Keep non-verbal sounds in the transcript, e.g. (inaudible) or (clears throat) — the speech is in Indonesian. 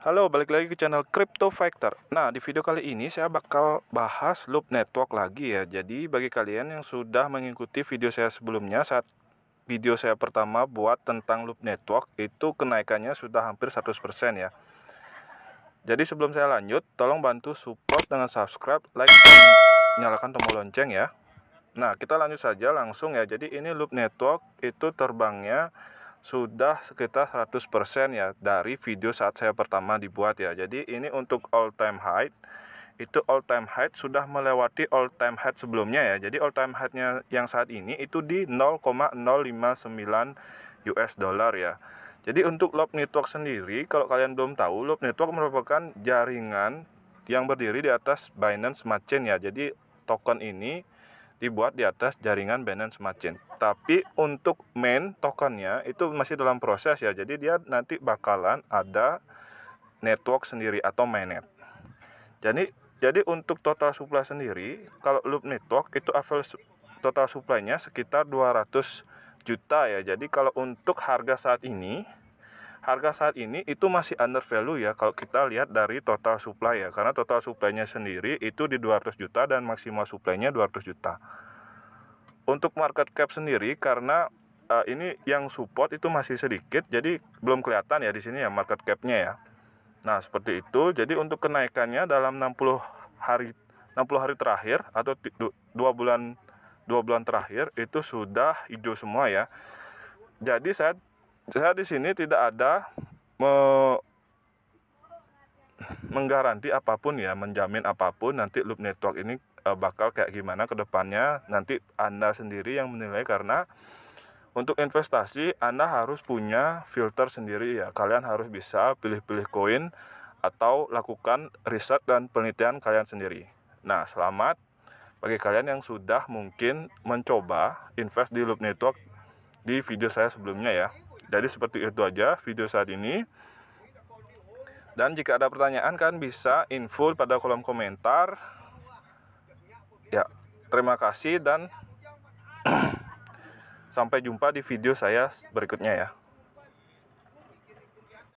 Halo, balik lagi ke channel Crypto Factor. Nah, di video kali ini saya bakal bahas loop network lagi ya. Jadi, bagi kalian yang sudah mengikuti video saya sebelumnya saat video saya pertama buat tentang loop network itu kenaikannya sudah hampir 100% ya. Jadi, sebelum saya lanjut, tolong bantu support dengan subscribe, like, dan nyalakan tombol lonceng ya. Nah, kita lanjut saja langsung ya. Jadi, ini loop network itu terbangnya sudah sekitar 100% ya dari video saat saya pertama dibuat ya. Jadi ini untuk all time high itu all time high sudah melewati all time high sebelumnya ya. Jadi all time high-nya yang saat ini itu di 0,059 US dollar ya. Jadi untuk loop network sendiri kalau kalian belum tahu loop network merupakan jaringan yang berdiri di atas Binance Smart Chain ya. Jadi token ini dibuat di atas jaringan Binance Smart Chain. Tapi untuk main tokennya itu masih dalam proses ya. Jadi dia nanti bakalan ada network sendiri atau mainnet. Jadi jadi untuk total supply sendiri kalau loop network itu available total supply-nya sekitar 200 juta ya. Jadi kalau untuk harga saat ini harga saat ini itu masih under value ya kalau kita lihat dari total supply ya karena total supply-nya sendiri itu di 200 juta dan maksimal supply-nya 200 juta. Untuk market cap sendiri karena uh, ini yang support itu masih sedikit jadi belum kelihatan ya di sini ya market cap-nya ya. Nah, seperti itu. Jadi untuk kenaikannya dalam 60 hari 60 hari terakhir atau 2 bulan 2 bulan terakhir itu sudah hijau semua ya. Jadi saya saya di sini tidak ada me menggaranti apapun ya, menjamin apapun nanti loop network ini e, bakal kayak gimana ke depannya. Nanti Anda sendiri yang menilai karena untuk investasi Anda harus punya filter sendiri ya. Kalian harus bisa pilih-pilih koin atau lakukan riset dan penelitian kalian sendiri. Nah, selamat bagi kalian yang sudah mungkin mencoba invest di loop network di video saya sebelumnya ya. Jadi seperti itu aja video saat ini. Dan jika ada pertanyaan kan bisa info pada kolom komentar. Ya, terima kasih dan (clears throat) sampai jumpa di video saya berikutnya ya.